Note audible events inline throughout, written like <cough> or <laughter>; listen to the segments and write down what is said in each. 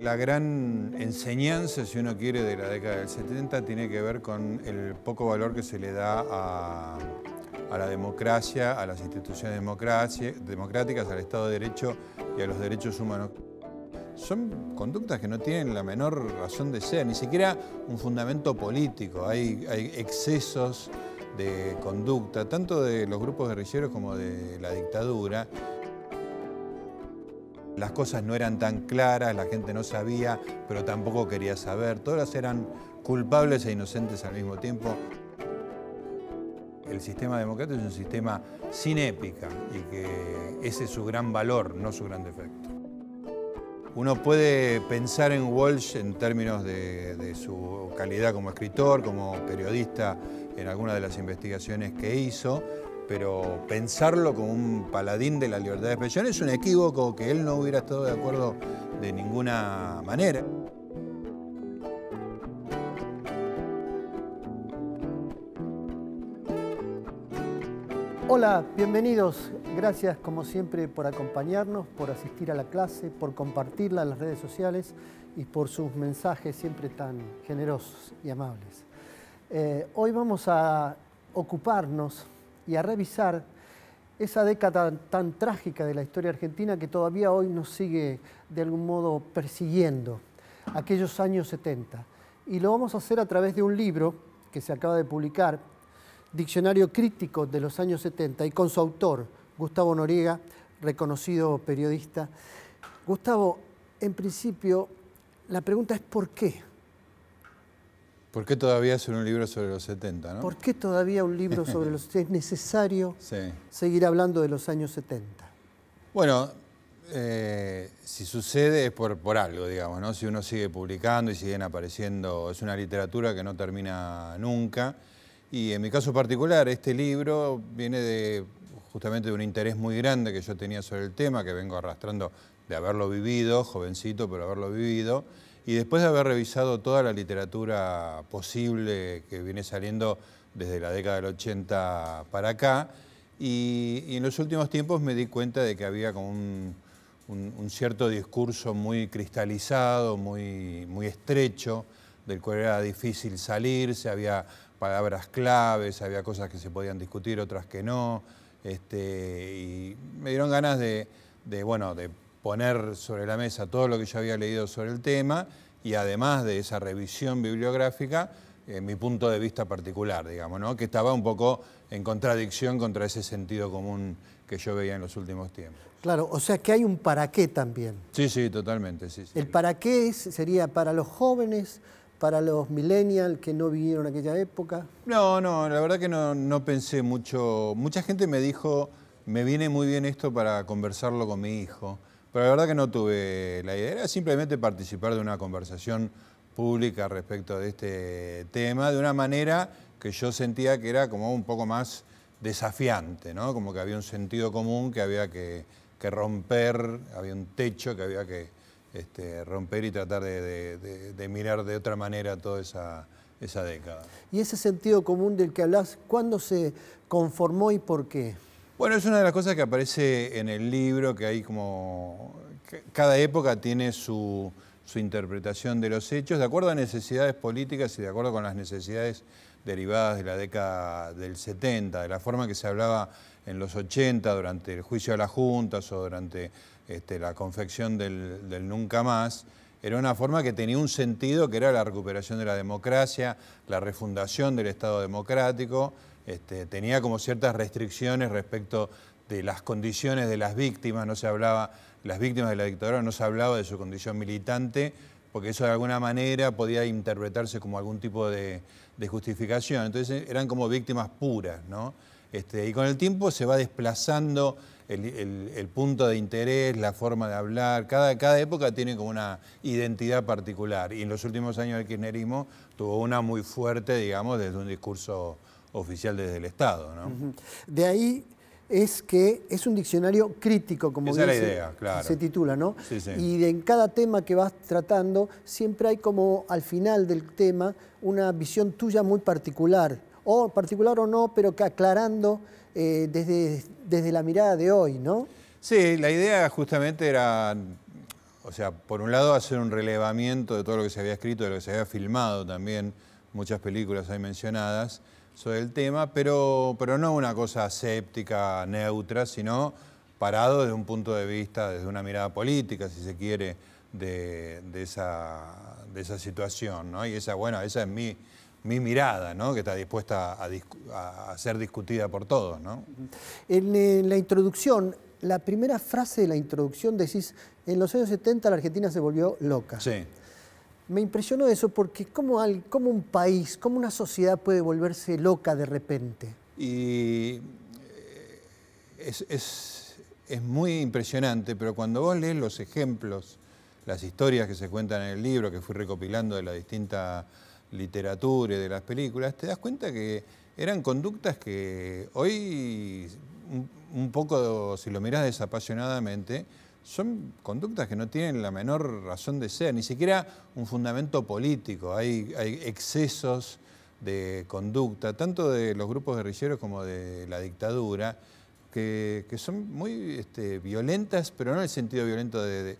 La gran enseñanza, si uno quiere, de la década del 70 tiene que ver con el poco valor que se le da a, la democracia, a las instituciones democráticas, al Estado de Derecho y a los derechos humanos. Son conductas que no tienen la menor razón de ser, ni siquiera un fundamento político. Hay, hay excesos de conducta, tanto de los grupos guerrilleros como de la dictadura. Las cosas no eran tan claras, la gente no sabía, pero tampoco quería saber. Todas eran culpables e inocentes al mismo tiempo. El sistema democrático es un sistema sin épica y que ese es su gran valor, no su gran defecto. Uno puede pensar en Walsh en términos de, de, su calidad como escritor, como periodista en alguna de las investigaciones que hizo, pero pensarlo como un paladín de la libertad de expresión es un equívoco que él no hubiera estado de acuerdo de ninguna manera. Hola, bienvenidos. Gracias como siempre por acompañarnos, por asistir a la clase, por compartirla en las redes sociales y por sus mensajes siempre tan generosos y amables. Eh, hoy vamos a ocuparnos y a revisar esa década tan, trágica de la historia argentina que todavía hoy nos sigue de algún modo persiguiendo, aquellos años 70. Y lo vamos a hacer a través de un libro que se acaba de publicar, Diccionario Crítico de los años 70, y con su autor, Gustavo Noriega, reconocido periodista. Gustavo, en principio, la pregunta es ¿por qué? ¿Por qué todavía es un libro sobre los 70? ¿no? ¿Por qué todavía un libro sobre los 70? <laughs> Es necesario seguir hablando de los años 70. Bueno, eh, si sucede es por, por algo, digamos, ¿no? Si uno sigue publicando y siguen apareciendo, es una literatura que no termina nunca. Y en mi caso particular, este libro viene de justamente de un interés muy grande que yo tenía sobre el tema, que vengo arrastrando de haberlo vivido, jovencito, pero haberlo vivido y después de haber revisado toda la literatura posible que viene saliendo desde la década del 80 para acá, y, en los últimos tiempos me di cuenta de que había como un, cierto discurso muy cristalizado, muy, muy estrecho, del cual era difícil salirse, había palabras claves, había cosas que se podían discutir, otras que no. Este, y me dieron ganas de, bueno, de poner sobre la mesa todo lo que yo había leído sobre el tema y además de esa revisión bibliográfica, mi punto de vista particular, digamos, que estaba un poco en contradicción contra ese sentido común que yo veía en los últimos tiempos. Claro, o sea que hay un para qué también. Sí, sí, totalmente. El para qué sería para los jóvenes, para los millennials que no vivieron aquella época. No, no, la verdad que no pensé mucho. Mucha gente me dijo, me viene muy bien esto para conversarlo con mi hijo. Pero la verdad que no tuve la idea, era simplemente participar de una conversación pública respecto de este tema, de una manera que yo sentía que era como un poco más desafiante, ¿no? como que había un sentido común que había que, romper, había un techo que había que este, romper y tratar de, mirar de otra manera toda esa, esa década. Y ese sentido común del que hablas, ¿cuándo se conformó y por qué? Bueno, es una de las cosas que aparece en el libro, que hay como... Cada época tiene su, interpretación de los hechos, de acuerdo a necesidades políticas y de acuerdo con las necesidades derivadas de la década del 70, de la forma que se hablaba en los 80 durante el juicio a las juntas o durante este, la confección del, del, Nunca Más, era una forma que tenía un sentido que era la recuperación de la democracia, la refundación del Estado democrático este, tenía como ciertas restricciones respecto de las condiciones de las víctimas, no se hablaba, las víctimas de la dictadura no se hablaba de su condición militante, porque eso de alguna manera podía interpretarse como algún tipo de, justificación. Entonces eran como víctimas puras, ¿no? Este, y con el tiempo se va desplazando el, punto de interés, la forma de hablar, cada, cada época tiene como una identidad particular. Y en los últimos años del kirchnerismo tuvo una muy fuerte, digamos, desde un discurso oficial desde el Estado. ¿no? De ahí es que es un diccionario crítico, como se, titula, ¿no? Y en cada tema que vas tratando, siempre hay como al final del tema una visión tuya muy particular, o particular o no, pero que aclarando eh, desde, desde la mirada de hoy, ¿no? Sí, la idea justamente era, o sea, por un lado hacer un relevamiento de todo lo que se había escrito, de lo que se había filmado también, muchas películas ahí mencionadas, sobre el tema, pero, pero no una cosa séptica, neutra, sino parado desde un punto de vista, desde una mirada política, si se quiere, de, de, esa, de esa, situación. ¿no? Y esa, bueno, esa es mi, mi mirada, ¿no? que está dispuesta a, ser discutida por todos. ¿no? En, en la introducción, la primera frase de la introducción decís, en los años 70 la Argentina se volvió loca. Sí me impresionó eso porque ¿cómo, un país, cómo una sociedad puede volverse loca de repente? Y eh, es, muy impresionante, pero cuando vos lees los ejemplos, las historias que se cuentan en el libro, que fui recopilando de la distinta literatura y de las películas, te das cuenta que eran conductas que hoy, un, un poco, si lo mirás desapasionadamente, son conductas que no tienen la menor razón de ser, ni siquiera un fundamento político. Hay, excesos de conducta, tanto de los grupos guerrilleros como de la dictadura, que, son muy este, violentas, pero no en el sentido violento de,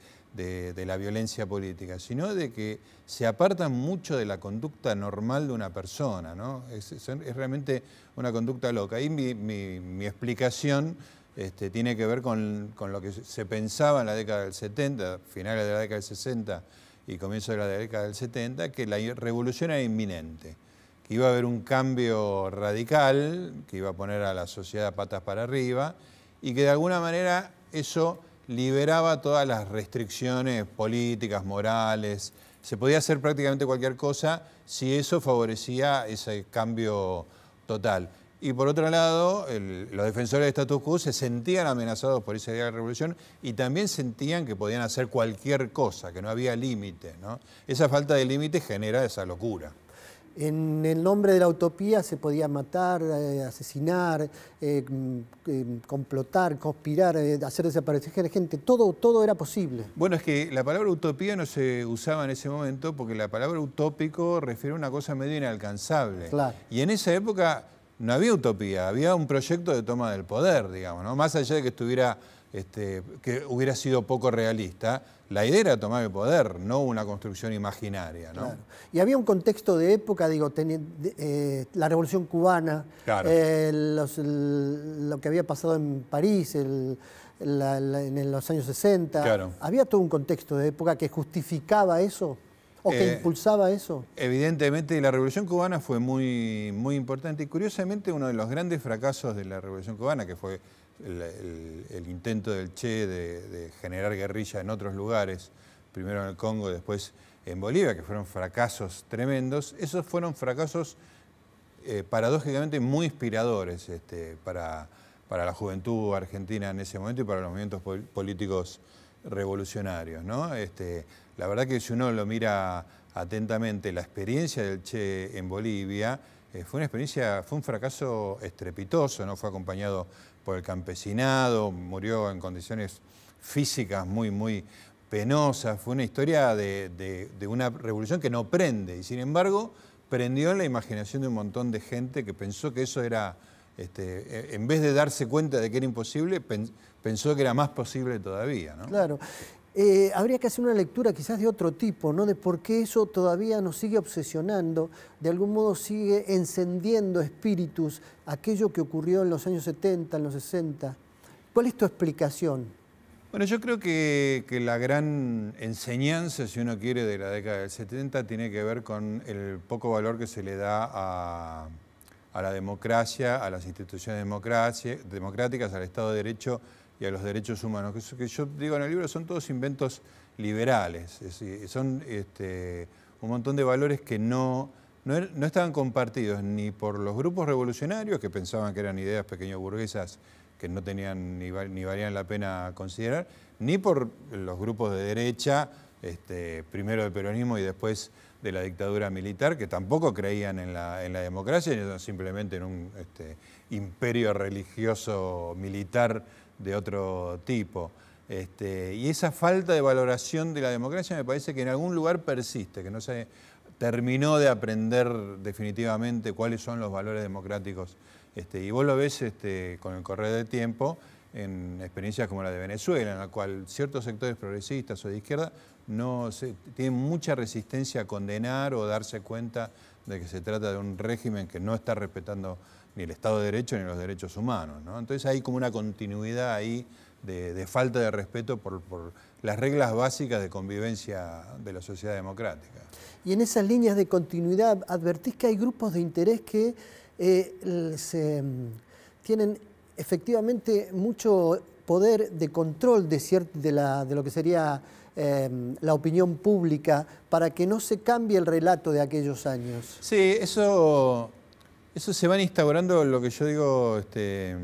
la violencia política, sino de que se apartan mucho de la conducta normal de una persona. Es, realmente una conducta loca. Ahí mi, mi explicación este, tiene que ver con, con, lo que se pensaba en la década del 70, finales de la década del 60 y comienzo de la década del 70, que la revolución era inminente, que iba a haber un cambio radical, que iba a poner a la sociedad patas para arriba y que de alguna manera eso liberaba todas las restricciones políticas, morales, se podía hacer prácticamente cualquier cosa si eso favorecía ese cambio total. Y por otro lado, los defensores de status quo se sentían amenazados por esa idea de revolución y también sentían que podían hacer cualquier cosa, que no había límite. Esa falta de límite genera esa locura. En el nombre de la utopía se podía matar, eh, asesinar, eh, mm, eh, complotar, conspirar, hacer desaparecer gente, todo, todo era posible. Bueno, es que la palabra utopía no se usaba en ese momento porque la palabra utópico refiere a una cosa medio inalcanzable. Y en esa época no había utopía, había un proyecto de toma del poder, digamos, ¿no? Más allá de que estuviera, este, que hubiera sido poco realista, la idea era tomar el poder, no una construcción imaginaria, ¿no? Y había un contexto de época, digo, eh, la Revolución Cubana, eh, lo que había pasado en París, en los años 60. Claro. Había todo un contexto de época que justificaba eso. ¿O que eh, impulsaba eso? Evidentemente, la Revolución Cubana fue muy, muy importante y curiosamente uno de los grandes fracasos de la Revolución Cubana, que fue el, intento del Che de, generar guerrilla en otros lugares, primero en el Congo, después en Bolivia, que fueron fracasos tremendos, esos fueron fracasos eh, paradójicamente muy inspiradores este, para, para la juventud argentina en ese momento y para los movimientos políticos revolucionarios. ¿no? Este, la verdad que si uno lo mira atentamente, la experiencia del Che en Bolivia eh, fue una experiencia, fue un fracaso estrepitoso, no fue acompañado por el campesinado, murió en condiciones físicas muy, muy penosas, fue una historia de, una revolución que no prende y sin embargo prendió en la imaginación de un montón de gente que pensó que eso era este, e, en vez de darse cuenta de que era imposible, pensó que era más posible todavía. ¿no? Claro. Eh, habría que hacer una lectura quizás de otro tipo, ¿no? De por qué eso todavía nos sigue obsesionando, de algún modo sigue encendiendo espíritus, aquello que ocurrió en los años 70, en los 60. ¿Cuál es tu explicación? Bueno, yo creo que, la gran enseñanza, si uno quiere, de la década del 70 tiene que ver con el poco valor que se le da a, la democracia, a las instituciones democráticas, al Estado de Derecho y a los derechos humanos, que, que yo digo en el libro son todos inventos liberales, son este, un montón de valores que no, er, no, estaban compartidos ni por los grupos revolucionarios, que pensaban que eran ideas pequeño burguesas que no tenían ni, valían la pena considerar, ni por los grupos de derecha, este, primero del peronismo y después de la dictadura militar, que tampoco creían en la, en la democracia, sino simplemente en un este, imperio religioso militar de otro tipo. Este, y esa falta de valoración de la democracia me parece que en algún lugar persiste, que no se terminó de aprender definitivamente cuáles son los valores democráticos. Este, y vos lo ves este, con el correr del tiempo en experiencias como la de Venezuela, en la cual ciertos sectores progresistas o de izquierda no se, tienen mucha resistencia a condenar o darse cuenta de que se trata de un régimen que no está respetando ni el Estado de Derecho ni los derechos humanos. Entonces hay como una continuidad ahí de, falta de respeto por, las reglas básicas de convivencia de la sociedad democrática. Y en esas líneas de continuidad advertís que hay grupos de interés que eh, mm, tienen efectivamente mucho poder de control de, de, lo que sería em, la opinión pública para que no se cambie el relato de aquellos años. Sí, eso eso se van instaurando, lo que yo digo, este,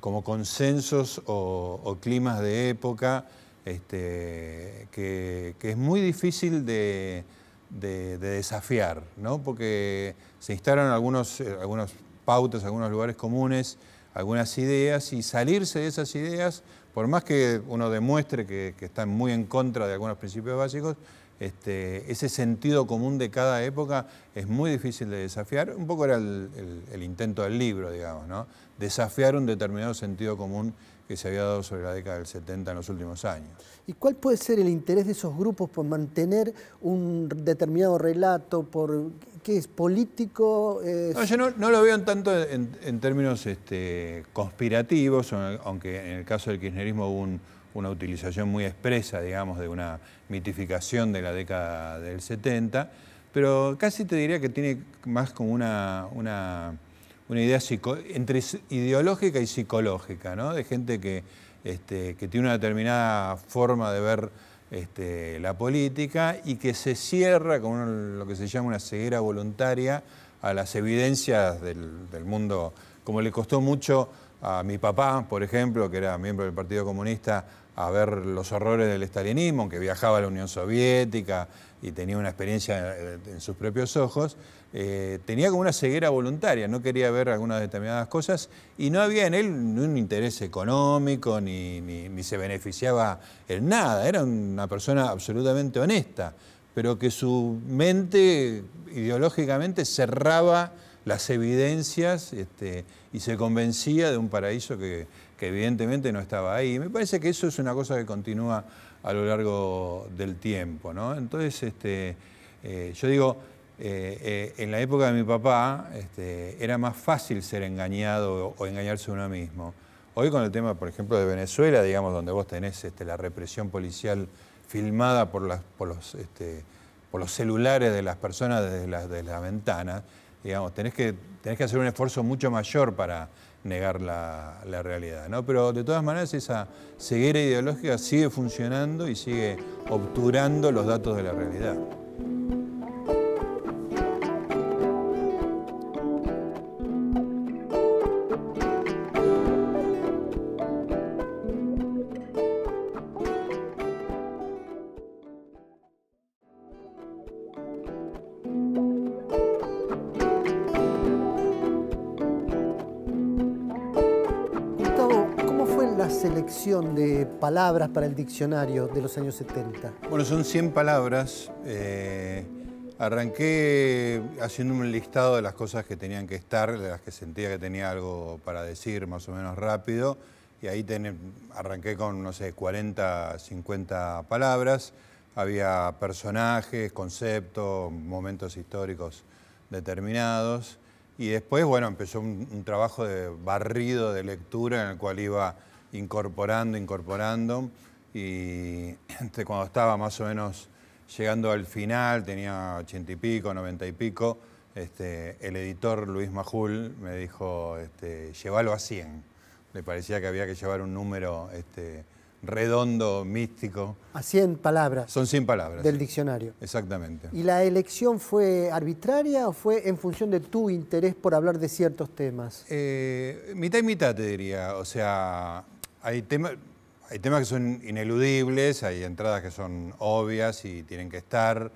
como consensos o, climas de época, este, que, es muy difícil de, desafiar, ¿no? Porque se instalan algunos, eh, algunos pautas, algunos lugares comunes, algunas ideas y salirse de esas ideas, por más que uno demuestre que, que están muy en contra de algunos principios básicos, este, ese sentido común de cada época es muy difícil de desafiar. Un poco era el, intento del libro, digamos, ¿no? Desafiar un determinado sentido común que se había dado sobre la década del 70 en los últimos años. ¿Y cuál puede ser el interés de esos grupos por mantener un determinado relato, por qué es político? No, yo no, lo veo tanto en, términos este, conspirativos, aunque en el caso del kirchnerismo hubo un una utilización muy expresa, digamos, de una mitificación de la década del 70, pero casi te diría que tiene más como una, una, idea entre ideológica y psicológica, ¿no? De gente que, este, tiene una determinada forma de ver este, la política y que se cierra con lo que se llama una ceguera voluntaria a las evidencias del mundo, como le costó mucho a mi papá, por ejemplo, que era miembro del Partido Comunista, a ver los horrores del estalinismo, aunque viajaba a la Unión Soviética y tenía una experiencia eh, en sus propios ojos, eh, tenía como una ceguera voluntaria, no quería ver algunas determinadas cosas y no había en él un interés económico ni, se beneficiaba en nada, era una persona absolutamente honesta, pero que su mente ideológicamente cerraba las evidencias este, y se convencía de un paraíso que que evidentemente no estaba ahí. me parece que eso es una cosa que continúa a lo largo del tiempo. ¿no? Entonces, este, eh, yo digo, eh, eh, en la época de mi papá este, era más fácil ser engañado o, engañarse uno mismo. Hoy con el tema, por ejemplo, de Venezuela, digamos, donde vos tenés este, la represión policial filmada por, los, este, por los celulares de las personas desde las, de ventanas, digamos, tenés que, tenés que hacer un esfuerzo mucho mayor para negar la, realidad. ¿no? Pero de todas maneras esa ceguera ideológica sigue funcionando y sigue obturando los datos de la realidad. palabras para el diccionario de los años 70? Bueno, son 100 palabras. Eh, arranqué haciendo un listado de las cosas que tenían que estar, de las que sentía que tenía algo para decir más o menos rápido. Y ahí arranqué con, no sé, 40, 50 palabras. Había personajes, conceptos, momentos históricos determinados. Y después, bueno, empezó un, un, trabajo de barrido de lectura en el cual iba incorporando, incorporando. Y <clears throat> este, cuando estaba más o menos llegando al final, tenía ochenta y pico, noventa y pico, este, el editor Luis Majul me dijo, este, llévalo a 100. Me parecía que había que llevar un número este, redondo, místico. A 100 palabras. Son cien palabras. Del diccionario. Exactamente. ¿Y la elección fue arbitraria o fue en función de tu interés por hablar de ciertos temas? Eh, mitad y mitad, te diría. O sea, hay, temas que son ineludibles, hay entradas que son obvias y tienen que estar,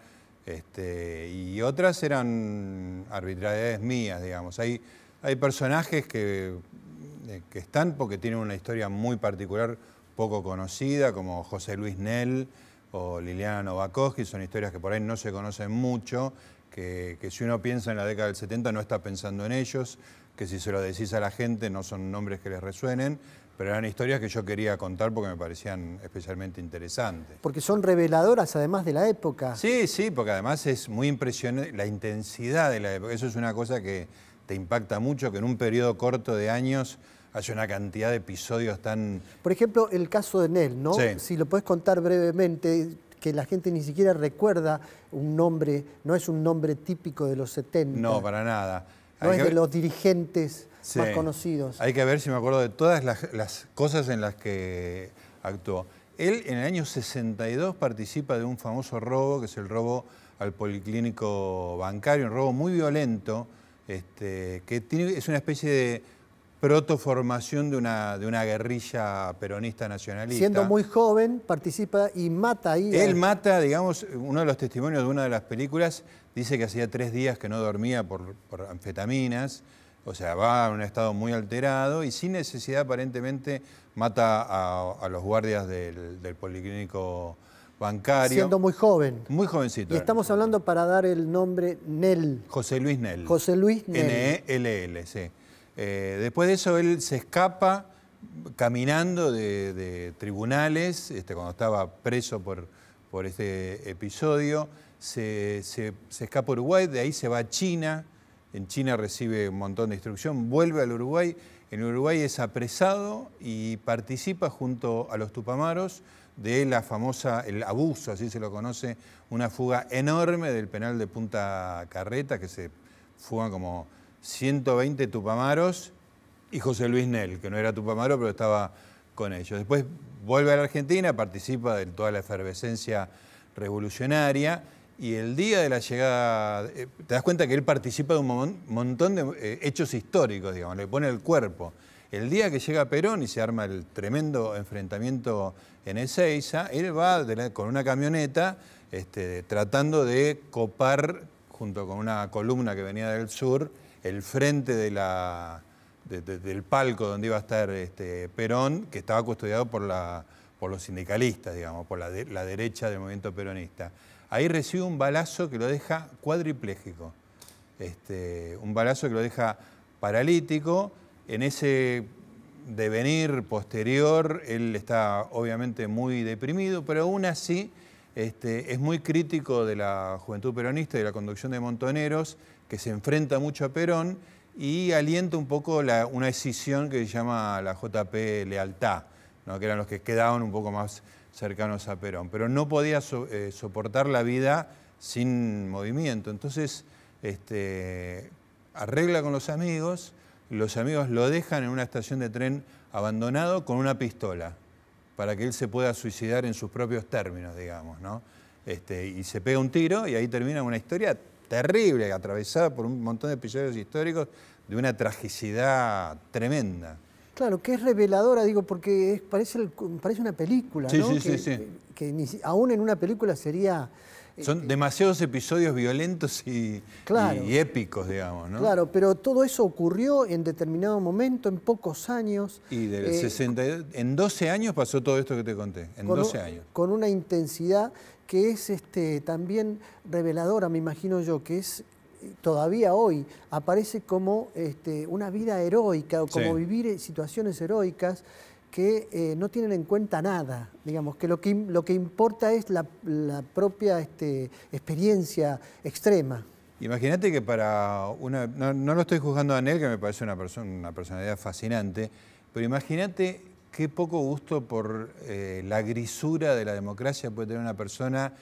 este, y otras eran arbitrariedades mías, digamos. Hay, personajes que, eh, que están porque tienen una historia muy particular, poco conocida, como José Luis Nell o Liliana Novakovsky, son historias que por ahí no se conocen mucho, que, que, si uno piensa en la década del 70 no está pensando en ellos, que si se lo decís a la gente no son nombres que les resuenen, pero eran historias que yo quería contar porque me parecían especialmente interesantes. Porque son reveladoras además de la época. Sí, sí, porque además es muy impresionante la intensidad de la época. Eso es una cosa que te impacta mucho, que en un periodo corto de años haya una cantidad de episodios tan... Por ejemplo, el caso de Nel, ¿no? Si lo puedes contar brevemente, que la gente ni siquiera recuerda un nombre, no es un nombre típico de los 70. No, para nada. No es de los dirigentes hay que ver si me acuerdo de todas las, cosas en las que actuó. Él en el año 62 participa de un famoso robo, que es el robo al policlínico bancario, un robo muy violento, este, que es una especie de protoformación de una, guerrilla peronista nacionalista. Siendo muy joven, participa y mata ahí. Él mata, digamos, uno de los testimonios de una de las películas dice que hacía tres días que no dormía por, por anfetaminas. O sea, va a un estado muy alterado y sin necesidad aparentemente mata a, los guardias del, policlínico bancario. Siendo muy joven. Muy jovencito. Y estamos hablando para dar el nombre Nel. José Luis Nel. José Luis Nel. N-E-L-L, sí. Eh, después de eso él se escapa caminando de, tribunales, este, cuando estaba preso por, por este episodio, se, se escapa a Uruguay, de ahí se va a China, en China recibe un montón de instrucción, vuelve al Uruguay, en Uruguay es apresado y participa junto a los Tupamaros de la famosa, el abuso, así se lo conoce, una fuga enorme del penal de Punta Carreta, que se fugan como 120 Tupamaros y José Luis Nel, que no era Tupamaro, pero estaba con ellos. Después vuelve a la Argentina, participa de toda la efervescencia revolucionaria y el día de la llegada, eh, te das cuenta que él participa de un montón de eh, hechos históricos, digamos, le pone el cuerpo. El día que llega Perón y se arma el tremendo enfrentamiento en Ezeiza, él va con una camioneta este, tratando de copar, junto con una columna que venía del sur, el frente del palco donde iba a estar este, Perón, que estaba custodiado por, los sindicalistas, digamos, por la derecha del movimiento peronista. Ahí recibe un balazo que lo deja cuadripléjico. Este, un balazo que lo deja paralítico. En ese devenir posterior, él está obviamente muy deprimido, pero aún así este, es muy crítico de la juventud peronista y de la conducción de Montoneros, que se enfrenta mucho a Perón y alienta un poco una escisión que se llama la JP Lealtad, que eran los que quedaban un poco más cercanos a Perón, pero no podía eh, soportar la vida sin movimiento. Entonces, este, arregla con los amigos, los amigos lo dejan en una estación de tren abandonado con una pistola, para que él se pueda suicidar en sus propios términos, digamos, ¿no? Este, y se pega un tiro y ahí termina una historia terrible, atravesada por un montón de episodios históricos de una tragicidad tremenda. Claro, que es reveladora, digo, porque parece, parece una película, ¿no? Sí, que, sí, sí. Que, aún en una película sería... Eh, Son eh, demasiados episodios violentos y, épicos, digamos, ¿no? Claro, pero todo eso ocurrió en determinado momento, en pocos años. Y del 60, eh, en 12 años pasó todo esto que te conté, en 12 años. Con una intensidad que es este, también reveladora, me imagino yo, que es todavía hoy aparece como este, una vida heroica o como vivir eh, situaciones heroicas que eh, no tienen en cuenta nada, digamos, que lo que, lo que importa es la, propia este, experiencia extrema. Imagínate que para una, no, lo estoy juzgando a Nel, que me parece una, persona, una personalidad fascinante, pero imagínate qué poco gusto por eh, la grisura de la democracia puede tener una persona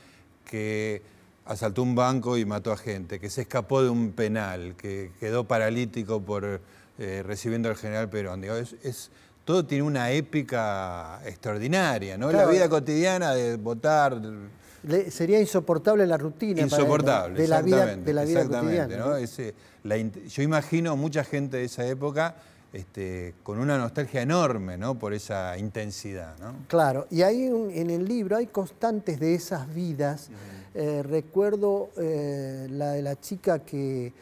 que asaltó un banco y mató a gente, que se escapó de un penal, que quedó paralítico por eh, recibiendo al general Perón. es, todo tiene una épica extraordinaria, ¿no? La vida cotidiana de votar. sería insoportable la rutina. Insoportable, de, la vida, de la vida cotidiana. yo imagino mucha gente de esa época este, con una nostalgia enorme ¿no? por esa intensidad. Claro, y ahí en el libro hay constantes de esas vidas. Eh, recuerdo eh, la de la chica que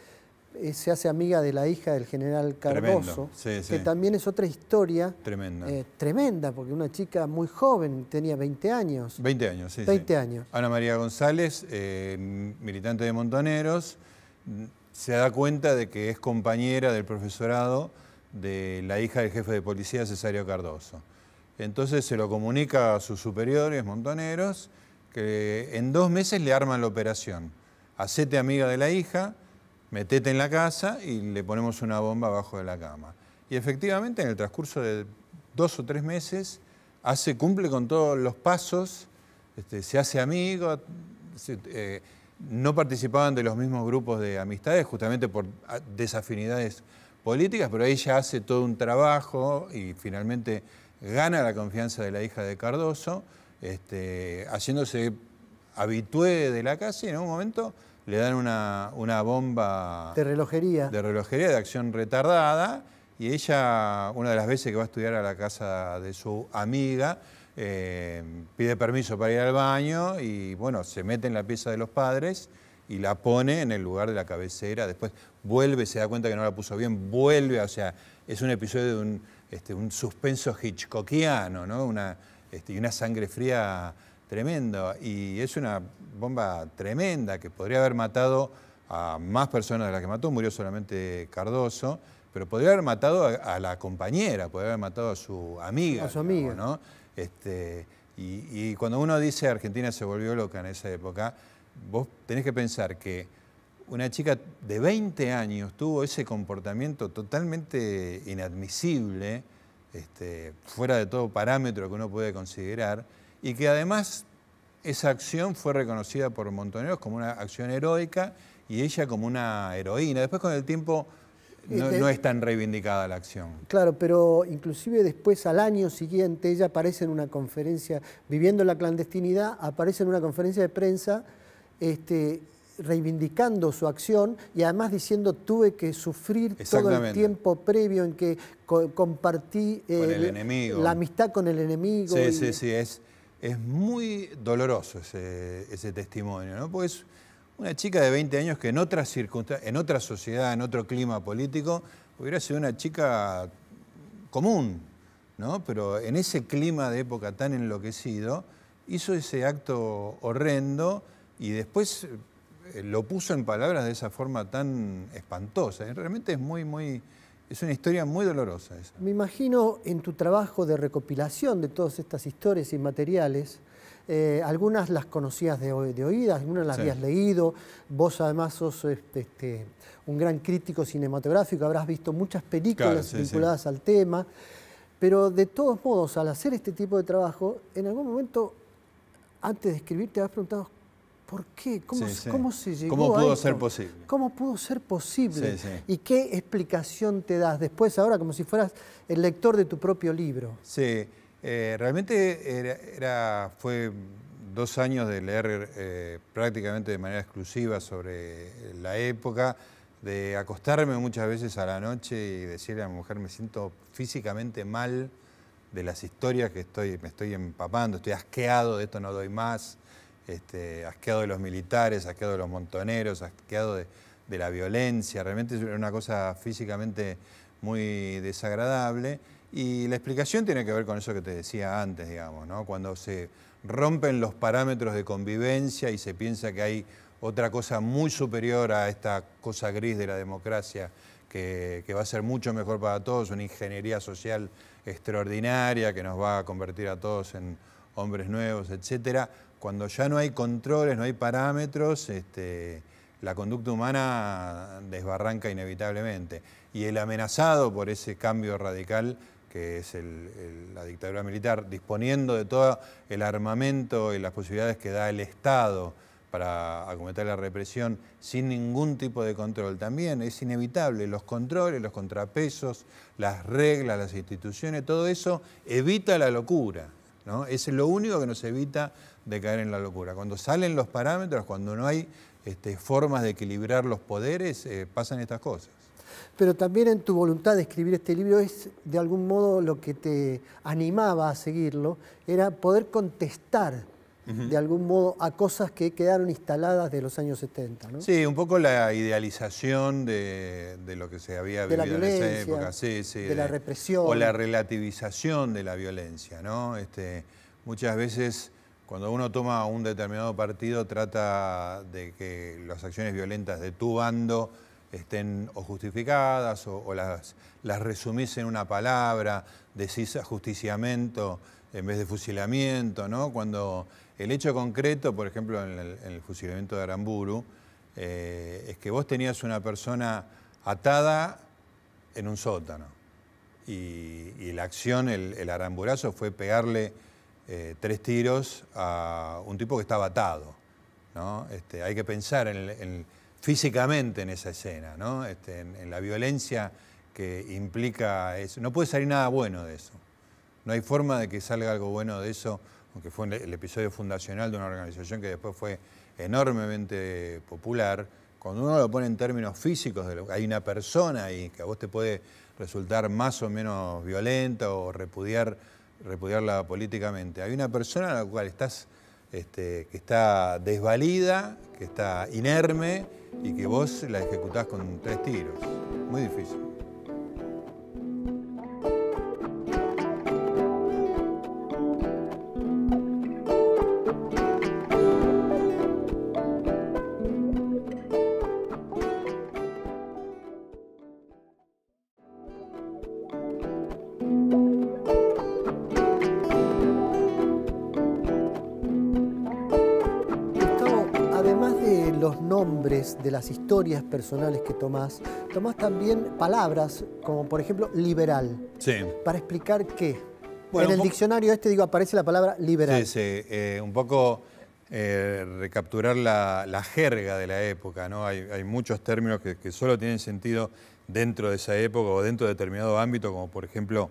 eh, se hace amiga de la hija del general Cardoso, que también es otra historia tremenda. tremenda, porque una chica muy joven, tenía 20 años. 20 años, sí. 20 años. Ana María González, militante de Montoneros, se da cuenta de que es compañera del profesorado de la hija del jefe de policía, Cesario Cardoso. Entonces se lo comunica a sus superiores, Montoneros, que en dos meses le arman la operación. Hacete amiga de la hija, metete en la casa y le ponemos una bomba abajo de la cama. Y efectivamente en el transcurso de dos o tres meses hace, cumple con todos los pasos, este, se hace amigo, eh, no participaban de los mismos grupos de amistades justamente por ah, desafinidades políticas, pero ella hace todo un trabajo y finalmente gana la confianza de la hija de Cardoso. Este, haciéndose habitué de la casa y en un momento le dan una, bomba... De relojería. De relojería, de acción retardada. Y ella, una de las veces que va a estudiar a la casa de su amiga, eh, pide permiso para ir al baño y, bueno, se mete en la pieza de los padres y la pone en el lugar de la cabecera. Después vuelve, se da cuenta que no la puso bien, vuelve. O sea, es un episodio de un, este, un suspenso hitchcockiano, ¿no? Una, este, y una sangre fría tremenda. Y es una bomba tremenda que podría haber matado a más personas de las que mató, murió solamente Cardoso, pero podría haber matado a, la compañera, podría haber matado a su amiga. A su amiga. ¿no? este, y, y, cuando uno dice Argentina se volvió loca en esa época, vos tenés que pensar que una chica de 20 años tuvo ese comportamiento totalmente inadmisible este, fuera de todo parámetro que uno puede considerar, y que además esa acción fue reconocida por Montoneros como una acción heroica y ella como una heroína. Después con el tiempo no, este, es tan reivindicada la acción. Claro, pero inclusive después al año siguiente ella aparece en una conferencia, viviendo la clandestinidad, aparece en una conferencia de prensa este, reivindicando su acción y además diciendo tuve que sufrir todo el tiempo previo en que compartí eh, la amistad con el enemigo. Sí, sí, sí, es, es muy doloroso ese, testimonio, ¿no? Pues una chica de 20 años que en otra circunstancia, en otra sociedad, en otro clima político, hubiera sido una chica común, ¿no? Pero en ese clima de época tan enloquecido, hizo ese acto horrendo y después eh, lo puso en palabras de esa forma tan espantosa. Realmente es muy, muy. Es una historia muy dolorosa Me imagino en tu trabajo de recopilación de todas estas historias y materiales, eh, algunas las conocías de, oídas, algunas las habías leído. Vos además sos este, este, un gran crítico cinematográfico, habrás visto muchas películas vinculadas al tema. Pero de todos modos, al hacer este tipo de trabajo, en algún momento, antes de escribir, te has preguntado ¿Por qué? ¿Cómo, ¿cómo se llegó ¿Cómo pudo ser posible? ¿Cómo pudo ser posible? ¿Y qué explicación te das después, ahora, como si fueras el lector de tu propio libro? Sí, eh, realmente era, fue dos años de leer eh, prácticamente de manera exclusiva sobre eh, la época, de acostarme muchas veces a la noche y decirle a mi mujer, me siento físicamente mal de las historias que estoy, me estoy empapando, estoy asqueado, de esto no doy más este, asqueado de los militares, asqueado de los montoneros, asqueado de, de la violencia, realmente es una cosa físicamente muy desagradable. Y la explicación tiene que ver con eso que te decía antes, digamos, ¿no? cuando se rompen los parámetros de convivencia y se piensa que hay otra cosa muy superior a esta cosa gris de la democracia que, que, va a ser mucho mejor para todos, una ingeniería social extraordinaria que nos va a convertir a todos en hombres nuevos, etcétera cuando ya no hay controles, no hay parámetros, este, la conducta humana desbarranca inevitablemente. Y el amenazado por ese cambio radical que es la dictadura militar, disponiendo de todo el armamento y las posibilidades que da el Estado para acometer la represión sin ningún tipo de control. También es inevitable los controles, los contrapesos, las reglas, las instituciones, todo eso evita la locura. Es lo único que nos evita de caer en la locura. Cuando salen los parámetros, cuando no hay este, formas de equilibrar los poderes, eh, pasan estas cosas. Pero también en tu voluntad de escribir este libro es de algún modo lo que te animaba a seguirlo, era poder contestar de algún modo a cosas que quedaron instaladas de los años 70. Sí, un poco la idealización de, lo que se había vivido en esa época. Sí, sí, de, la represión. O la relativización de la violencia. ¿no? Este, muchas veces cuando uno toma un determinado partido trata de que las acciones violentas de tu bando estén o justificadas o, las, las resumís en una palabra, decís ajusticiamiento en vez de fusilamiento, ¿no? Cuando el hecho concreto, por ejemplo, en el, fusilamiento de Aramburu, eh, es que vos tenías una persona atada en un sótano y, la acción, el, aramburazo fue pegarle eh, tres tiros a un tipo que estaba atado, este, hay que pensar físicamente en esa escena, ¿no? Este, en, la violencia que implica eso. No puede salir nada bueno de eso. No hay forma de que salga algo bueno de eso, aunque fue el episodio fundacional de una organización que después fue enormemente popular. Cuando uno lo pone en términos físicos, hay una persona ahí que a vos te puede resultar más o menos violenta o repudiar, repudiarla políticamente. Hay una persona a la cual estás, este, que está desvalida, que está inerme y que vos la ejecutás con tres tiros. Muy difícil. de las historias personales que tomás, tomás también palabras como por ejemplo liberal. Sí. ¿Para explicar qué? en el diccionario este digo aparece la palabra liberal. Sí, sí, eh, un poco eh, recapturar la, jerga de la época, ¿no? Hay, muchos términos que, que, solo tienen sentido dentro de esa época o dentro de determinado ámbito, como por ejemplo,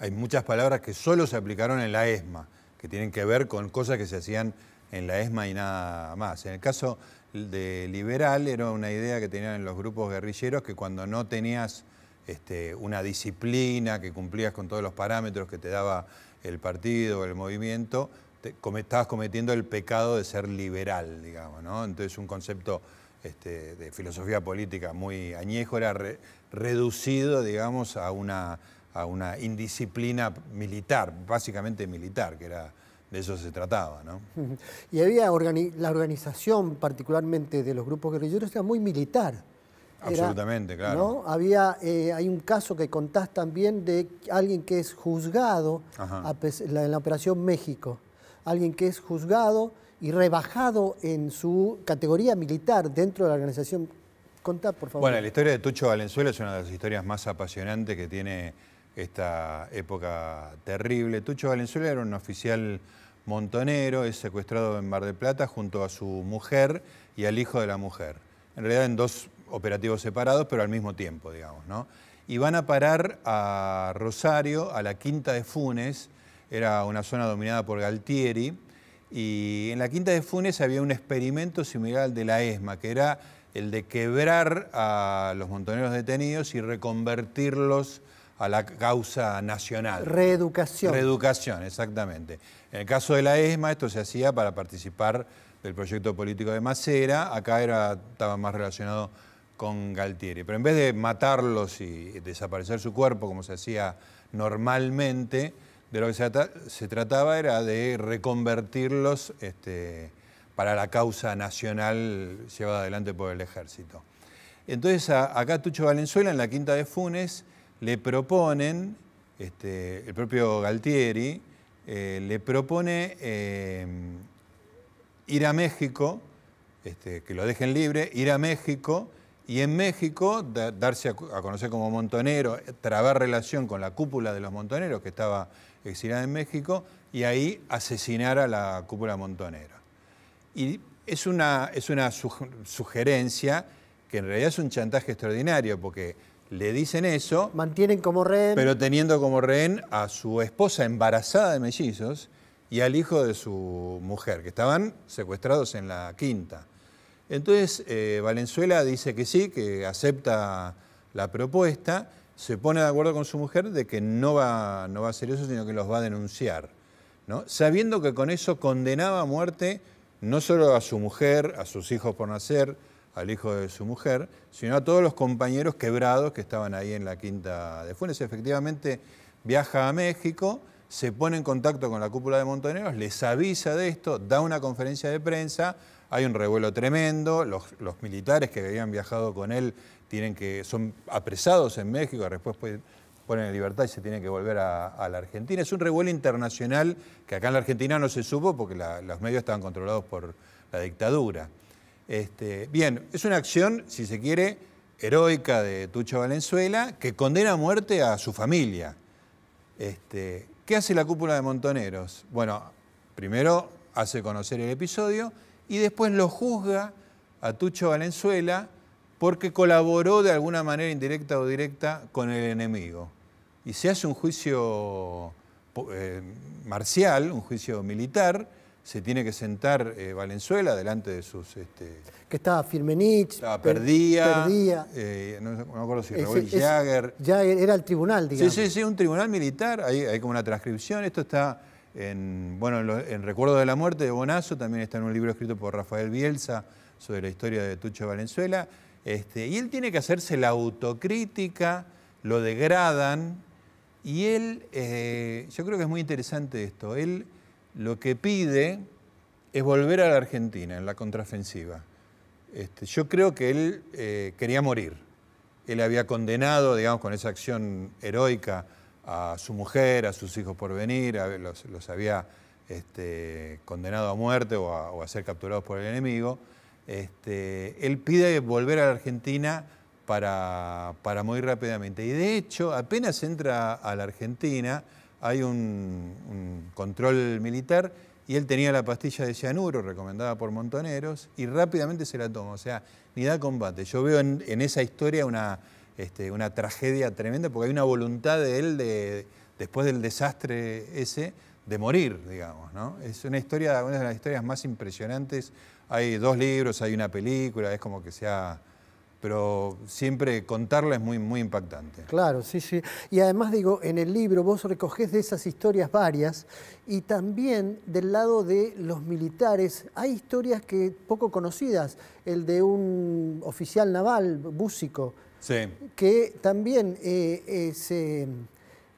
hay muchas palabras que solo se aplicaron en la ESMA, que tienen que ver con cosas que se hacían en la ESMA y nada más. En el caso de liberal era una idea que tenían los grupos guerrilleros que cuando no tenías este, una disciplina, que cumplías con todos los parámetros que te daba el partido, o el movimiento, estabas cometiendo el pecado de ser liberal, digamos, ¿no? Entonces un concepto este, de filosofía política muy añejo era reducido, digamos, a una, a una indisciplina militar, básicamente militar, que era de eso se trataba, ¿no? <laughs> Y había la organización particularmente de los grupos guerrilleros era muy militar. Absolutamente, claro. Había, eh, hay un caso que contás también de alguien que es juzgado en la Operación México. Alguien que es juzgado y rebajado en su categoría militar dentro de la organización. Contá, por favor. Bueno, la historia de Tucho Valenzuela es una de las historias más apasionantes que tiene esta época terrible. Tucho Valenzuela era un oficial montonero, es secuestrado en Mar de Plata junto a su mujer y al hijo de la mujer. En realidad en dos operativos separados, pero al mismo tiempo, digamos, ¿no? Y van a parar a Rosario, a la Quinta de Funes, era una zona dominada por Galtieri, y en la Quinta de Funes había un experimento similar al de la ESMA, que era el de quebrar a los montoneros detenidos y reconvertirlos a la causa nacional. Reeducación. Reeducación, exactamente. En el caso de la ESMA, esto se hacía para participar del proyecto político de Macera, acá era, estaba más relacionado con Galtieri. Pero en vez de matarlos y desaparecer su cuerpo, como se hacía normalmente, de lo que se, trataba era de reconvertirlos este, para la causa nacional llevada adelante por el ejército. Entonces, acá Tucho Valenzuela, en la quinta de Funes, le proponen, este, el propio Galtieri, eh, le propone eh, ir a México, este, que lo dejen libre, ir a México y en México darse a, conocer como montonero, trabar relación con la cúpula de los montoneros que estaba exiliada en México y ahí asesinar a la cúpula montonera. Y es es una sugerencia que en realidad es un chantaje extraordinario porque le dicen eso. Mantienen como rehén. Pero teniendo como rehén a su esposa embarazada de mellizos y al hijo de su mujer, que estaban secuestrados en la quinta. Entonces, eh, Valenzuela dice que sí, que acepta la propuesta, se pone de acuerdo con su mujer de que no va, no va a hacer eso, sino que los va a denunciar. ¿no? Sabiendo que con eso condenaba a muerte no solo a su mujer, a sus hijos por nacer, al hijo de su mujer, sino a todos los compañeros quebrados que estaban ahí en la quinta de Funes. Efectivamente, viaja a México, se pone en contacto con la cúpula de Montoneros, les avisa de esto, da una conferencia de prensa, hay un revuelo tremendo, los, militares que habían viajado con él tienen que, son apresados en México, después ponen en libertad y se tienen que volver a, la Argentina. Es un revuelo internacional que acá en la Argentina no se supo porque los medios estaban controlados por la dictadura. Este, bien, es una acción, si se quiere, heroica de Tucho Valenzuela, que condena a muerte a su familia. Este, ¿Qué hace la cúpula de Montoneros? Bueno, primero hace conocer el episodio y después lo juzga a Tucho Valenzuela porque colaboró de alguna manera indirecta o directa con el enemigo. Y se hace un juicio eh, marcial, un juicio militar, se tiene que sentar eh, Valenzuela delante de sus... Este, que estaba Firmenich. Perdía. Eh, no, me acuerdo si Raúl Jagger. ya era el tribunal, digamos. Sí, sí, sí, un tribunal militar. Hay, hay como una transcripción. Esto está en, bueno, en, Recuerdo de la muerte de Bonazo. También está en un libro escrito por Rafael Bielsa sobre la historia de Tucho Valenzuela. Este, y él tiene que hacerse la autocrítica, lo degradan. Y él, eh, yo creo que es muy interesante esto, él lo que pide es volver a la Argentina en la contraofensiva. Este, yo creo que él eh, quería morir. Él había condenado, digamos, con esa acción heroica a su mujer, a sus hijos por venir, los, había este, condenado a muerte o a, ser capturados por el enemigo. Este, él pide volver a la Argentina para, para morir rápidamente. Y de hecho, apenas entra a la Argentina, hay un, control militar y él tenía la pastilla de cianuro recomendada por montoneros y rápidamente se la toma, o sea, ni da combate. Yo veo en, esa historia este, una, tragedia tremenda porque hay una voluntad de él después del desastre ese de morir, digamos, Es una historia, una de las historias más impresionantes. Hay dos libros, hay una película, es como que se ha pero siempre contarla es muy, muy impactante. Claro, sí, sí. Y además digo, en el libro vos recogés de esas historias varias y también del lado de los militares hay historias que poco conocidas, el de un oficial naval, Búsico, que también eh, eh, se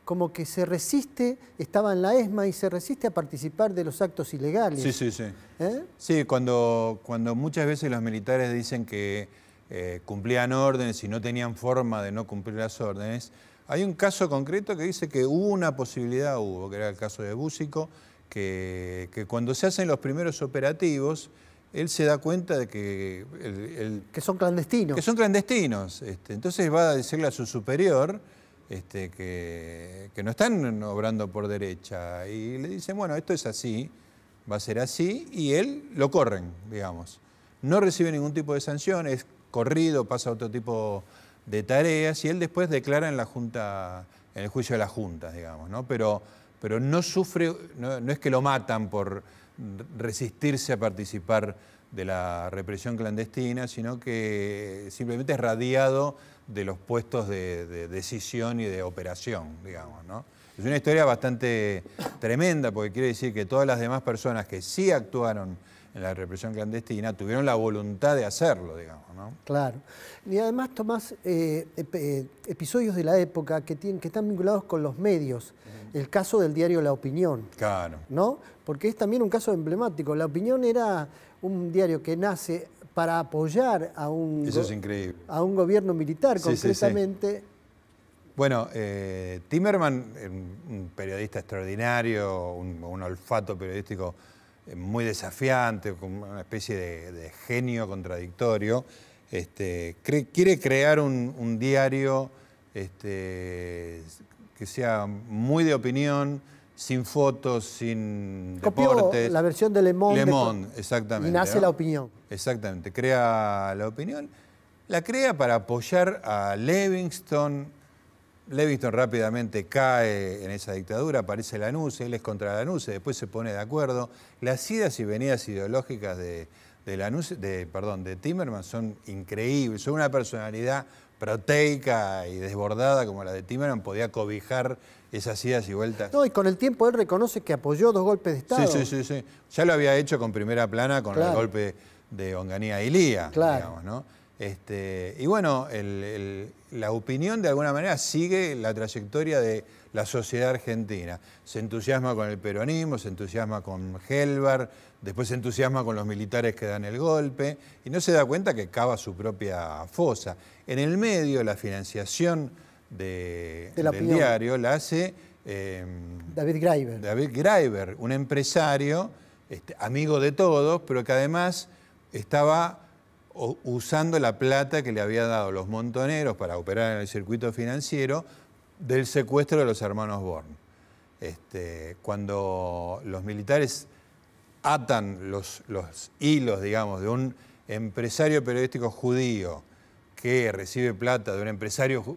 como que se resiste, estaba en la ESMA y se resiste a participar de los actos ilegales. Sí, sí, sí. ¿Eh? Sí, cuando, cuando muchas veces los militares dicen que eh, cumplían órdenes y no tenían forma de no cumplir las órdenes. Hay un caso concreto que dice que hubo una posibilidad, hubo, que era el caso de Búsico, que, cuando se hacen los primeros operativos, él se da cuenta de que... El, que son clandestinos. Que son clandestinos. Este, entonces va a decirle a su superior este, que, que, no están obrando por derecha. Y le dicen, bueno, esto es así, va a ser así, y él lo corren, digamos. No recibe ningún tipo de sanción, es corrido, pasa a otro tipo de tareas y él después declara en la Junta, en el juicio de las juntas, digamos, ¿no? Pero, pero no sufre, no, es que lo matan por resistirse a participar de la represión clandestina, sino que simplemente es radiado de los puestos de, de, decisión y de operación, digamos, ¿no? Es una historia bastante tremenda porque quiere decir que todas las demás personas que sí actuaron la represión clandestina, tuvieron la voluntad de hacerlo, digamos. ¿no? Claro. Y además tomás eh, eh, episodios de la época que, tienen, que están vinculados con los medios. El caso del diario La Opinión. Claro. ¿No? Porque es también un caso emblemático. La Opinión era un diario que nace para apoyar a un, A un gobierno militar, concretamente. Bueno, eh, Timerman, un periodista extraordinario, un olfato periodístico eh, muy desafiante, con una especie de, genio contradictorio, este, quiere crear un, diario este, que sea muy de opinión, sin fotos, sin deportes. la versión de Le Monde. exactamente. Y nace la opinión. Exactamente, crea la opinión. La crea para apoyar a Livingston, Leviston rápidamente cae en esa dictadura, aparece Lanús, él es contra Nuce, después se pone de acuerdo. Las idas y venidas ideológicas de, de, de, perdón, de Timerman son increíbles. Son una personalidad proteica y desbordada como la de Timerman, podía cobijar esas idas y vueltas. No, y con el tiempo él reconoce que apoyó dos golpes de Estado. Sí, sí, sí. sí. Ya lo había hecho con primera plana con el golpe de Onganía y Lía, claro. ¿no? Este, y bueno, el, la opinión de alguna manera sigue la trayectoria de la sociedad argentina. Se entusiasma con el peronismo, se entusiasma con Helvar, después se entusiasma con los militares que dan el golpe y no se da cuenta que cava su propia fosa. En el medio, la financiación del diario la hace em, David Greiber. David Greiber, un empresario este, amigo de todos, pero que además estaba usando la plata que le había dado los montoneros para operar en el circuito financiero del secuestro de los hermanos Born. Este, cuando los militares atan los, hilos, digamos, de un empresario periodístico judío que recibe plata de un empresario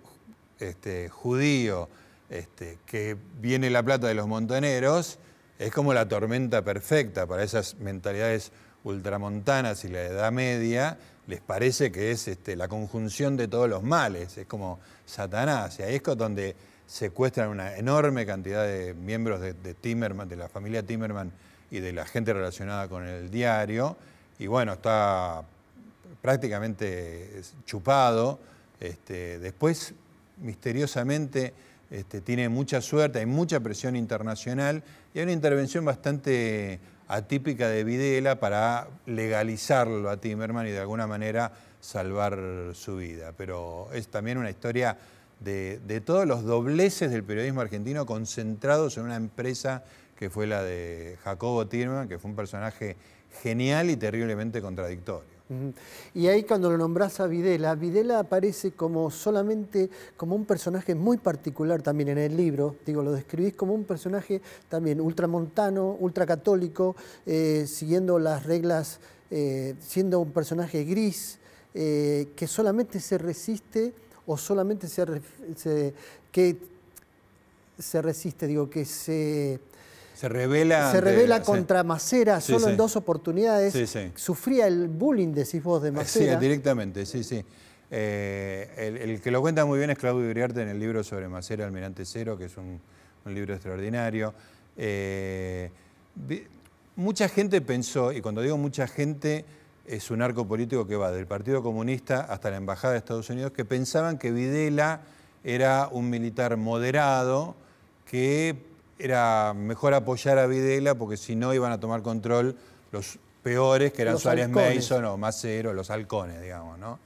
este, judío este, que viene la plata de los montoneros, es como la tormenta perfecta para esas mentalidades ultramontanas y la Edad Media, les parece que es este, la conjunción de todos los males, es como Satanás, y ahí donde secuestran una enorme cantidad de miembros de, de, de la familia Timerman y de la gente relacionada con el diario, y bueno, está prácticamente chupado, este, después misteriosamente este, tiene mucha suerte, hay mucha presión internacional y hay una intervención bastante atípica de Videla para legalizarlo a Timerman y de alguna manera salvar su vida. Pero es también una historia de, todos los dobleces del periodismo argentino concentrados en una empresa que fue la de Jacobo Timerman, que fue un personaje genial y terriblemente contradictorio. Y ahí cuando lo nombras a Videla, Videla aparece como solamente como un personaje muy particular también en el libro, digo, lo describís como un personaje también ultramontano, ultracatólico, eh, siguiendo las reglas, eh, siendo un personaje gris, eh, que solamente se resiste o solamente se, que se resiste, digo, que se se revela. contra Macera solo en dos oportunidades. Sufría el bullying, decís vos, de eh, Macera. Sí, directamente, sí, sí. Eh, el, que lo cuenta muy bien es Claudio Uriarte en el libro sobre Macera, Almirante Cero, que es un, libro extraordinario. Eh, mucha gente pensó, y cuando digo mucha gente, es un arco político que va del Partido Comunista hasta la Embajada de Estados Unidos, que pensaban que Videla era un militar moderado que era mejor apoyar a Videla porque si no iban a tomar control los peores, que eran Suárez Mason o Macero, los halcones, digamos, ¿no?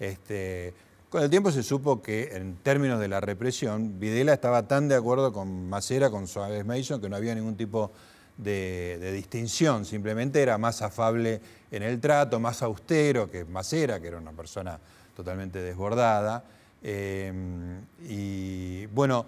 Este, con el tiempo se supo que en términos de la represión, Videla estaba tan de acuerdo con Macera, con Suárez Mason, que no había ningún tipo de, distinción, simplemente era más afable en el trato, más austero que Macera, que era una persona totalmente desbordada. Eh, y bueno,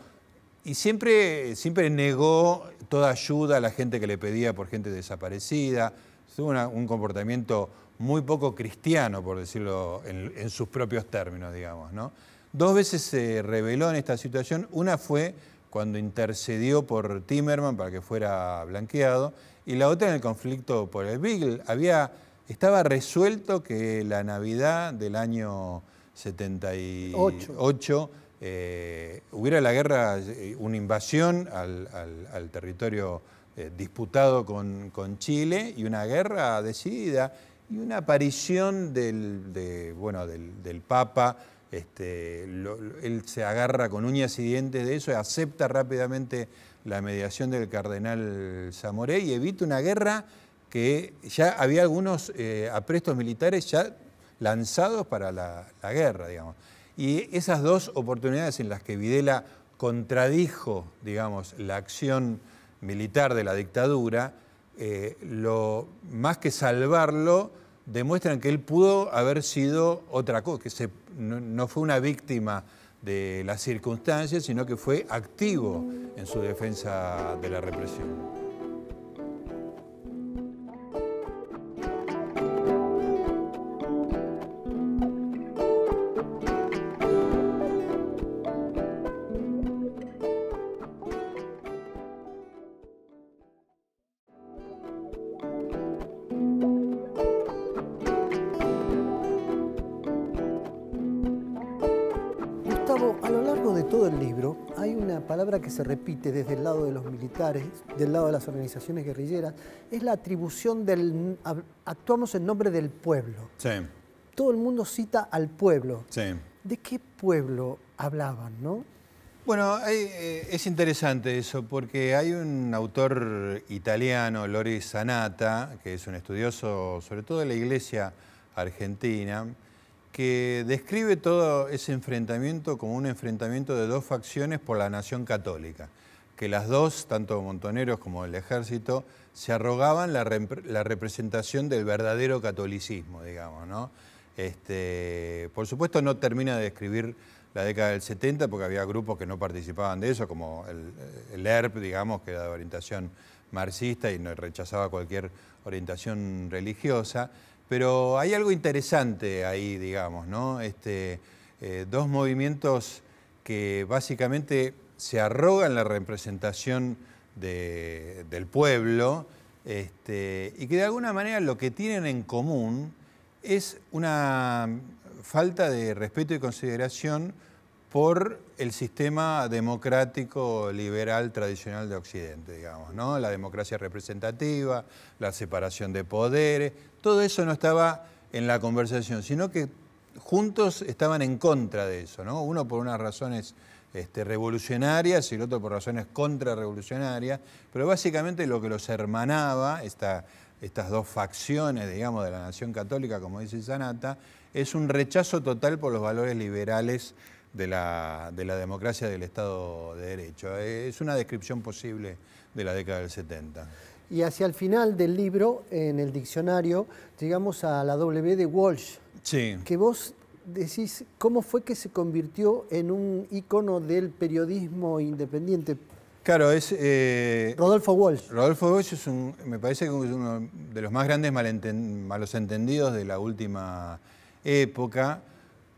y siempre, siempre negó toda ayuda a la gente que le pedía por gente desaparecida. Tuvo un comportamiento muy poco cristiano, por decirlo en, sus propios términos, digamos. ¿no? Dos veces se reveló en esta situación. Una fue cuando intercedió por Timerman para que fuera blanqueado, y la otra en el conflicto por el Beagle. Había, estaba resuelto que la Navidad del año 78 eh, hubiera la guerra eh, una invasión al, territorio eh, disputado con, Chile y una guerra decidida y una aparición del, bueno, del, Papa. Este, él se agarra con uñas y dientes de eso acepta rápidamente la mediación del cardenal Zamoré y evita una guerra que ya había algunos aprestos militares ya lanzados para la guerra, digamos. Y esas dos oportunidades en las que Videla contradijo, digamos, la acción militar de la dictadura, eh, lo, más que salvarlo, demuestran que él pudo haber sido otra cosa, que no fue una víctima de las circunstancias, sino que fue activo en su defensa de la represión. palabra que se repite desde el lado de los militares, del lado de las organizaciones guerrilleras, es la atribución del... actuamos en nombre del pueblo. Todo el mundo cita al pueblo. ¿De qué pueblo hablaban, no? Bueno, eh, es interesante eso, porque hay un autor italiano, Loris Sanata, que es un estudioso sobre todo de la iglesia argentina, que describe todo ese enfrentamiento como un enfrentamiento de dos facciones por la nación católica, que las dos, tanto Montoneros como el ejército, se arrogaban la, representación del verdadero catolicismo, digamos, ¿no? Este, por supuesto no termina de describir la década del 70 porque había grupos que no participaban de eso, como el, ERP, digamos, que era de orientación marxista y no rechazaba cualquier orientación religiosa, pero hay algo interesante ahí, digamos, ¿no? Este, eh, dos movimientos que básicamente se arrogan la representación del pueblo este, y que de alguna manera lo que tienen en común es una falta de respeto y consideración por el sistema democrático liberal tradicional de Occidente, digamos, ¿no? La democracia representativa, la separación de poderes, todo eso no estaba en la conversación, sino que juntos estaban en contra de eso, ¿no? Uno por unas razones este, revolucionarias y el otro por razones contrarrevolucionarias, pero básicamente lo que los hermanaba, estas dos facciones, digamos, de la nación católica, como dice Sanata, es un rechazo total por los valores liberales de la, de la, democracia del Estado de Derecho. Es una descripción posible de la década del 70 y hacia el final del libro, en el diccionario, llegamos a la W de Walsh. Sí. Que vos decís, ¿cómo fue que se convirtió en un icono del periodismo independiente? Claro, es... Eh, Rodolfo Walsh. Rodolfo Walsh es me parece que es uno de los más grandes malos entendidos de la última época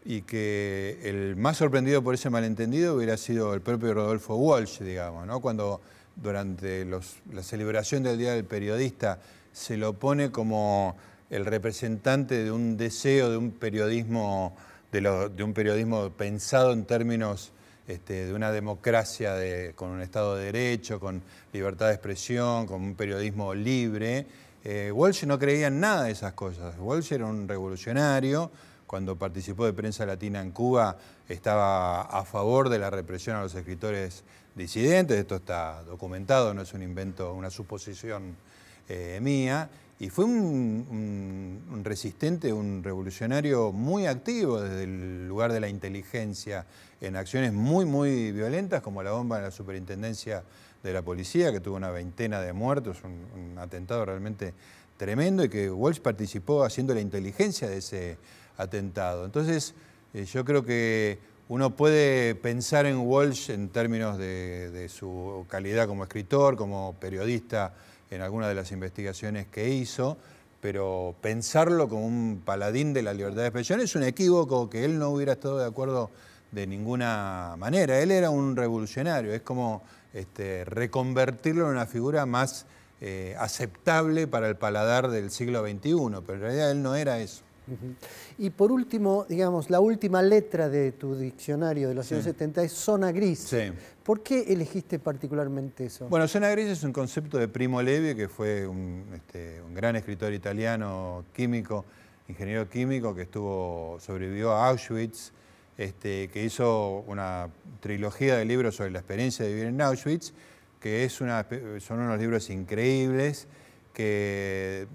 y que el más sorprendido por ese malentendido hubiera sido el propio Rodolfo Walsh, digamos, ¿no? Cuando durante la celebración del Día del Periodista, se lo pone como el representante de un deseo de un periodismo, de, un periodismo pensado en términos este, de una democracia con un Estado de Derecho, con libertad de expresión, con un periodismo libre. Eh, Walsh no creía en nada de esas cosas. Walsh era un revolucionario. Cuando participó de prensa latina en Cuba, estaba a favor de la represión a los escritores disidentes, esto está documentado, no es un invento, una suposición eh, mía, y fue un, resistente, un revolucionario muy activo desde el lugar de la inteligencia, en acciones muy, muy violentas, como la bomba en la superintendencia de la policía, que tuvo una veintena de muertos, un, atentado realmente tremendo, y que Walsh participó haciendo la inteligencia de ese atentado. Entonces, eh, yo creo que uno puede pensar en Walsh en términos de, su calidad como escritor, como periodista en alguna de las investigaciones que hizo, pero pensarlo como un paladín de la libertad de expresión es un equívoco que él no hubiera estado de acuerdo de ninguna manera. Él era un revolucionario, es como este, reconvertirlo en una figura más eh, aceptable para el paladar del siglo XXI, pero en realidad él no era eso. Y por último, digamos, la última letra de tu diccionario de los años 70 es zona gris. ¿Por qué elegiste particularmente eso? Bueno, zona gris es un concepto de Primo Levi, que fue un, este, gran escritor italiano, químico, ingeniero químico, que estuvo, sobrevivió a Auschwitz, este, que hizo una trilogía de libros sobre la experiencia de vivir en Auschwitz, que es una, son unos libros increíbles que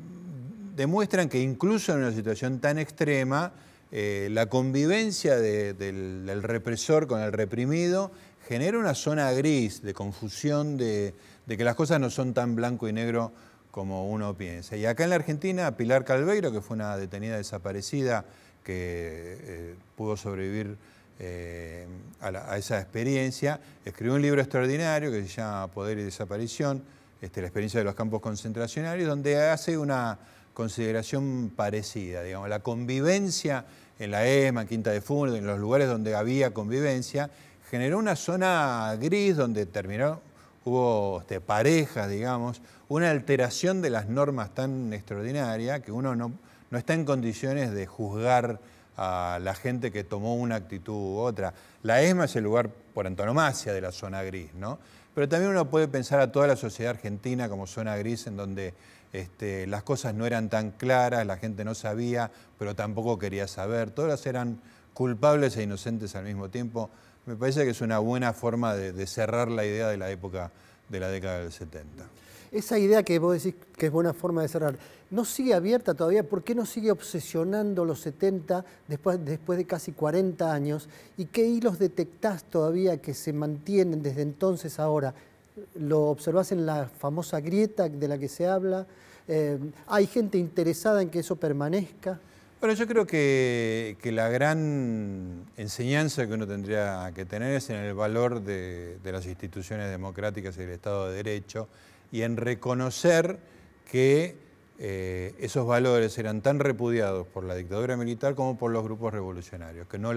demuestran que incluso en una situación tan extrema, eh, la convivencia del, represor con el reprimido genera una zona gris de confusión, de, que las cosas no son tan blanco y negro como uno piensa. Y acá en la Argentina, Pilar Calveiro, que fue una detenida desaparecida que eh, pudo sobrevivir eh, a, esa experiencia, escribió un libro extraordinario que se llama Poder y Desaparición, este, la experiencia de los campos concentracionarios, donde hace una consideración parecida, digamos, la convivencia en la ESMA, Quinta de Fútbol, en los lugares donde había convivencia, generó una zona gris donde terminó, hubo este, parejas, digamos, una alteración de las normas tan extraordinaria que uno no, no está en condiciones de juzgar a la gente que tomó una actitud u otra. La ESMA es el lugar por antonomasia de la zona gris, ¿no? Pero también uno puede pensar a toda la sociedad argentina como zona gris en donde este, las cosas no eran tan claras, la gente no sabía, pero tampoco quería saber. Todas eran culpables e inocentes al mismo tiempo. Me parece que es una buena forma de, cerrar la idea de la época de la década del 70. Esa idea que vos decís que es buena forma de cerrar, ¿no sigue abierta todavía? ¿Por qué no sigue obsesionando los 70 después, después de casi 40 años? ¿Y qué hilos detectás todavía que se mantienen desde entonces ahora? lo observás en la famosa grieta de la que se habla. Eh, ¿Hay gente interesada en que eso permanezca? Bueno, yo creo que, la gran enseñanza que uno tendría que tener es en el valor de, las instituciones democráticas y del Estado de Derecho y en reconocer que eh, esos valores eran tan repudiados por la dictadura militar como por los grupos revolucionarios, que no,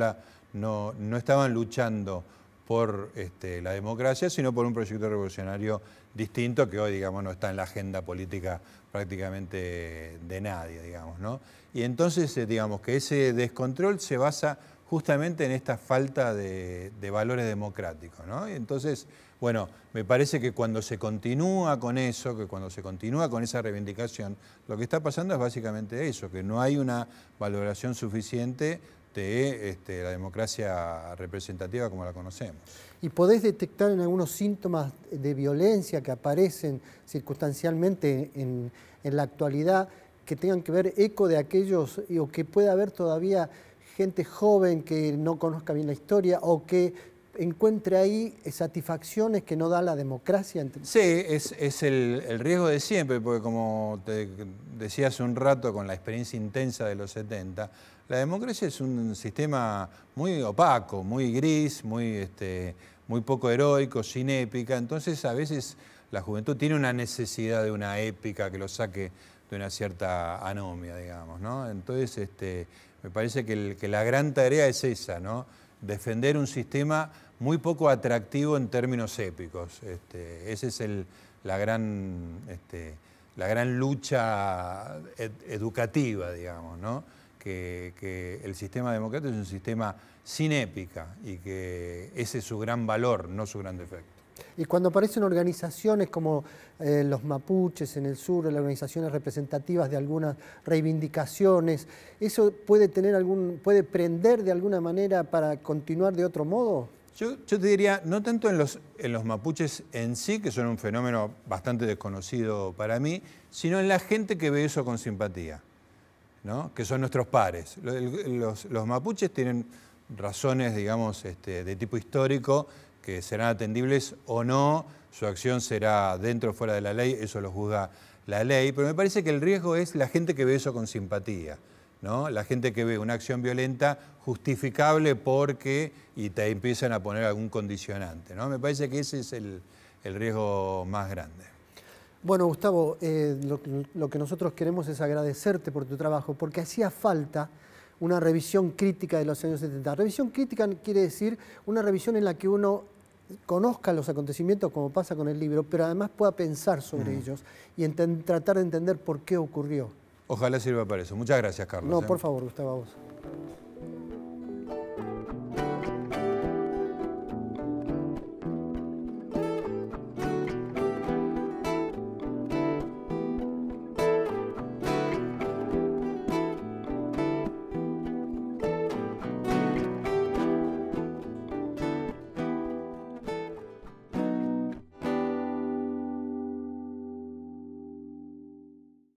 no estaban luchando por este, la democracia, sino por un proyecto revolucionario distinto que hoy, digamos, no está en la agenda política prácticamente de nadie, digamos, ¿no? Y entonces, eh, digamos, que ese descontrol se basa justamente en esta falta de, valores democráticos, Y entonces, bueno, me parece que cuando se continúa con eso, que cuando se continúa con esa reivindicación, lo que está pasando es básicamente eso, que no hay una valoración suficiente este, la democracia representativa como la conocemos. ¿Y podés detectar en algunos síntomas de violencia que aparecen circunstancialmente en, en la actualidad que tengan que ver eco de aquellos o que pueda haber todavía gente joven que no conozca bien la historia o que encuentre ahí satisfacciones que no da la democracia. Sí, es, el, riesgo de siempre, porque como te decía hace un rato con la experiencia intensa de los 70, la democracia es un sistema muy opaco, muy gris, muy, este, muy poco heroico, sin épica. Entonces a veces la juventud tiene una necesidad de una épica que lo saque de una cierta anomia, digamos. ¿no? Entonces este, me parece que, que la gran tarea es esa, ¿no? defender un sistema muy poco atractivo en términos épicos. esa este, es la, gran, este, la gran lucha educativa, digamos, Que, el sistema democrático es un sistema sin épica y que ese es su gran valor, no su gran defecto. Y cuando aparecen organizaciones como eh, los mapuches en el sur, las organizaciones representativas de algunas reivindicaciones, ¿eso puede tener algún, puede prender de alguna manera para continuar de otro modo? Yo, te diría, no tanto en los, mapuches en sí, que son un fenómeno bastante desconocido para mí, sino en la gente que ve eso con simpatía, ¿no? que son nuestros pares. Los, mapuches tienen razones, digamos, este, de tipo histórico que serán atendibles o no, su acción será dentro o fuera de la ley, eso lo juzga la ley, pero me parece que el riesgo es la gente que ve eso con simpatía. La gente que ve una acción violenta justificable porque y te empiezan a poner algún condicionante, Me parece que ese es el, riesgo más grande. Bueno, Gustavo, eh, lo, que nosotros queremos es agradecerte por tu trabajo, porque hacía falta una revisión crítica de los años 70. Revisión crítica quiere decir una revisión en la que uno conozca los acontecimientos como pasa con el libro, pero además pueda pensar sobre mm. ellos y tratar de entender por qué ocurrió. Ojalá sirva para eso. Muchas gracias, Carlos. No, ¿eh? por favor, Gustavo, a vos.